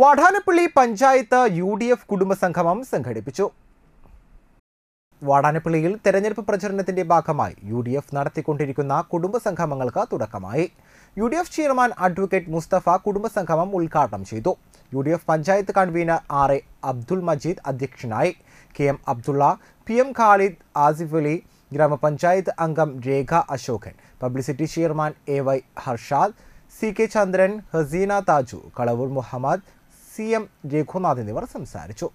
Vadanappally panchayat U D F കുടുംബസംഗമം സംഘടിപ്പിച്ചു വടാനപ്പള്ളിയിൽ തെരഞ്ഞെടുപ്പ് പ്രചരണത്തിന്റെ ഭാഗമായി യു ഡി എഫ് നടത്തിക്കൊണ്ടിരിക്കുന്ന കുടുംബസംഗമങ്ങൾക്ക് തുടക്കമായി U D F chairman advocate Mustafa കുടുംബസംഗമം ഉദ്ഘാടനം ചെയ്തു U D F panchayat convener R A Abdul Majeed അധ്യക്ഷനായി K M Abdulla P M Khalid Asif Ali ഗ്രാമപഞ്ചായത്ത് അംഗം Rekha Ashokan publicity chairman A Y Harshad C K Chandran Haseena Thaju Kalavoor Muhammad C M Raghunath എന്നിവർ സംസാരിച്ചു